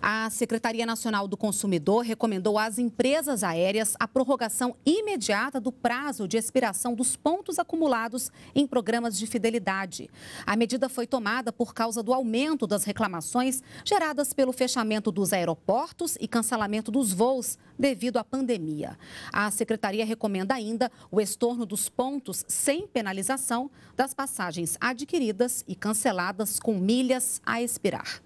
A Secretaria Nacional do Consumidor recomendou às empresas aéreas a prorrogação imediata do prazo de expiração dos pontos acumulados em programas de fidelidade. A medida foi tomada por causa do aumento das reclamações geradas pelo fechamento dos aeroportos e cancelamento dos voos devido à pandemia. A Secretaria recomenda ainda o estorno dos pontos sem penalização das passagens adquiridas e canceladas com milhas a expirar.